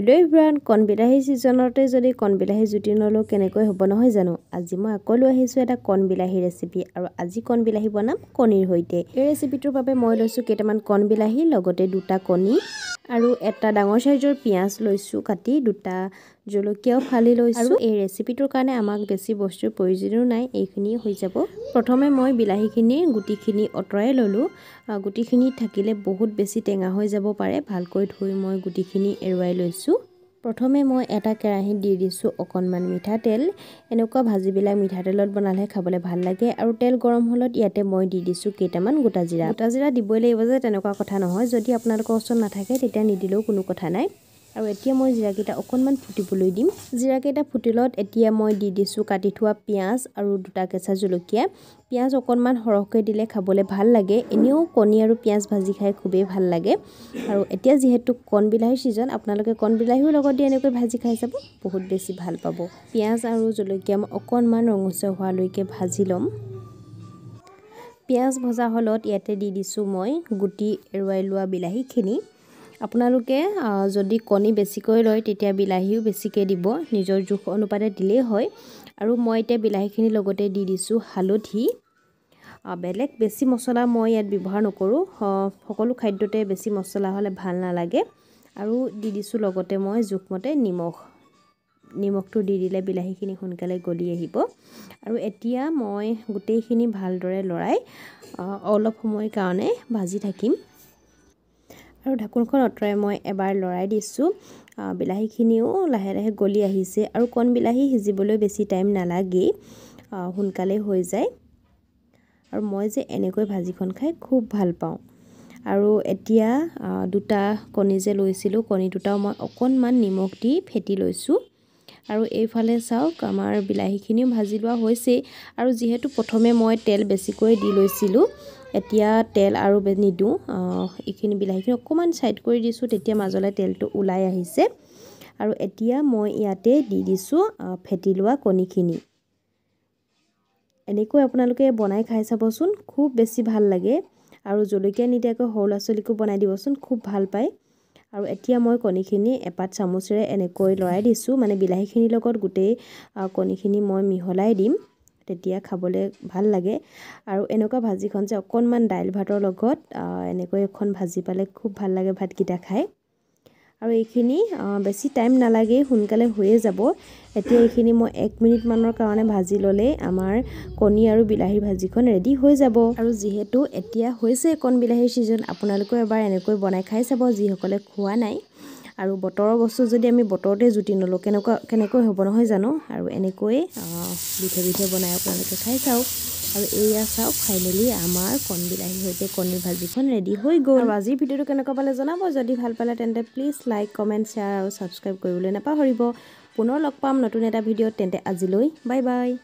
hello' ইভ্ৰান কণ বিলাহী ছিজনতে যদি কণ বিলাহী জুতি নলওঁ কেনেকৈ হ'ব নহয় জানো আজি মই আকৌ লৈ আহিছোঁ এটা কণ বিলাহী ৰেচিপি আৰু আজি কণ বিলাহী বনাম কণীৰ সৈতে এই ৰেচিপিটোৰ বাবে মই লৈছোঁ কেইটামান কণ বিলাহী লগতে দুটা কণী আৰু এটা ডাঙৰ চাইজৰ পিঁয়াজ লৈছোঁ কাটি দুটা জলকীয়াও ফালি লৈছোঁ এই ৰেচিপিটোৰ কাৰণে আমাক বেছি বস্তুৰ প্ৰয়োজনো নাই এইখিনিয়ে হৈ যাব প্ৰথমে মই বিলাহীখিনিৰ গুটিখিনি আঁতৰাই ল'লোঁ গুটিখিনি থাকিলে বহুত বেছি টেঙা হৈ যাব পাৰে ভালকৈ ধুই মই গুটিখিনি এৰুৱাই লৈছোঁ প্ৰথমে মই এটা কেৰাহীত দি দিছোঁ অকণমান মিঠাতেল এনেকুৱা ভাজিবিলাক মিঠাতেলত বনালেহে খাবলৈ ভাল লাগে আৰু তেল গৰম হ'লত ইয়াতে মই দি দিছোঁ কেইটামান গোটা জিৰা গোটা জিৰা দিবই লাগিব যে তেনেকুৱা কথা নহয় যদি আপোনালোকৰ ওচৰত নাথাকে তেতিয়া নিদিলেও কোনো কথা নাই আৰু এতিয়া মই জিৰাকেইটা অকণমান ফুটিবলৈ দিম জিৰাকেইটা ফুটিলত এতিয়া মই দি দিছোঁ কাটি থোৱা পিঁয়াজ আৰু দুটা কেঁচা জলকীয়া পিঁয়াজ অকণমান সৰহকৈ দিলে খাবলৈ ভাল লাগে এনেও কণী আৰু পিঁয়াজ ভাজি খাই খুবেই ভাল লাগে আৰু এতিয়া যিহেতু কণ বিলাহীৰ ছিজন আপোনালোকে কণ বিলাহীৰ লগত দি এনেকৈ ভাজি খাই চাব বহুত বেছি ভাল পাব পিঁয়াজ আৰু জলকীয়া মই অকণমান ৰঙচুৱা হোৱালৈকে ভাজি ল'ম পিঁয়াজ ভজা হলত ইয়াতে দি দিছোঁ মই গুটি এৰুৱাই লোৱা বিলাহীখিনি আপোনালোকে যদি কণী বেছিকৈ লয় তেতিয়া বিলাহীও বেছিকৈ দিব নিজৰ জোখ অনুপাতে দিলেই হয় আৰু মই এতিয়া বিলাহীখিনিৰ লগতে দি দিছোঁ হালধি বেলেগ বেছি মছলা মই ইয়াত ব্যৱহাৰ নকৰোঁ সকলো খাদ্যতে বেছি মছলা হ'লে ভাল নালাগে আৰু দি দিছোঁ লগতে মই জোখমতে নিমখ নিমখটো দি দিলে বিলাহীখিনি সোনকালে গলি আহিব আৰু এতিয়া মই গোটেইখিনি ভালদৰে লৰাই অলপ সময় কাৰণে ভাজি থাকিম আৰু ঢাকোনখন আঁতৰাই মই এবাৰ লৰাই দিছোঁ বিলাহীখিনিও লাহে লাহে গলি আহিছে আৰু কণ বিলাহী সিজিবলৈ বেছি টাইম নালাগেই সোনকালেই হৈ যায় আৰু মই যে এনেকৈ ভাজিখন খাই খুব ভাল পাওঁ আৰু এতিয়া দুটা কণী যে লৈছিলোঁ কণী দুটাও মই অকণমান নিমখ দি ফেটি লৈছোঁ আৰু এইফালে চাওক আমাৰ বিলাহীখিনিও ভাজি লোৱা হৈছেই আৰু যিহেতু প্ৰথমে মই তেল বেছিকৈ দি লৈছিলোঁ এতিয়া তেল আৰু নিদিওঁ এইখিনি বিলাহীখিনি অকণমান ছাইড কৰি দিছোঁ তেতিয়া মাজলৈ তেলটো ওলাই আহিছে আৰু এতিয়া মই ইয়াতে দি দিছোঁ ফেটি লোৱা কণীখিনি এনেকৈ আপোনালোকে বনাই খাই চাবচোন খুব বেছি ভাল লাগে আৰু জলকীয়া নিদিয়াকৈ সৰু ল'ৰা ছোৱালীকো বনাই দিবচোন খুব ভাল পায় আৰু এতিয়া মই কণীখিনি এপাত চামুচেৰে এনেকৈ লৰাই দিছোঁ মানে বিলাহীখিনিৰ লগত গোটেই কণীখিনি মই মিহলাই দিম তেতিয়া খাবলৈ ভাল লাগে আৰু এনেকুৱা ভাজিখন যে অকণমান দাইল ভাতৰ লগত এনেকৈ এখন ভাজি পালে খুব ভাল লাগে ভাতকেইটা খাই আৰু এইখিনি বেছি টাইম নালাগেই সোনকালে হৈয়ে যাব এতিয়া এইখিনি মই এক মিনিটমানৰ কাৰণে ভাজি ল'লে আমাৰ কণী আৰু বিলাহীৰ ভাজিখন ৰেডি হৈ যাব আৰু যিহেতু এতিয়া হৈছে কণ বিলাহীৰ ছিজন আপোনালোকেও এবাৰ এনেকৈ বনাই খাই চাব যিসকলে খোৱা নাই আৰু বতৰৰ বস্তু যদি আমি বতৰতে জুতি নলওঁ কেনেকুৱা কেনেকৈ হ'ব নহয় জানো আৰু এনেকৈয়ে বিধে বিধে বনাই আপোনালোকে খাই চাওক আৰু এয়া চাওক ফাইনেলি আমাৰ কণবিলাহীৰ সৈতে কণীৰ ভাজিখন ৰেডি হৈ গ'ল আৰু আজিৰ ভিডিঅ'টো কেনেকুৱা পালে জনাব যদি ভাল পালে তেন্তে প্লিজ লাইক কমেণ্ট শ্বেয়াৰ আৰু ছাবস্ক্ৰাইব কৰিবলৈ নাপাহৰিব পুনৰ লগ পাম নতুন এটা ভিডিঅ'ত তেন্তে আজিলৈ বাই বাই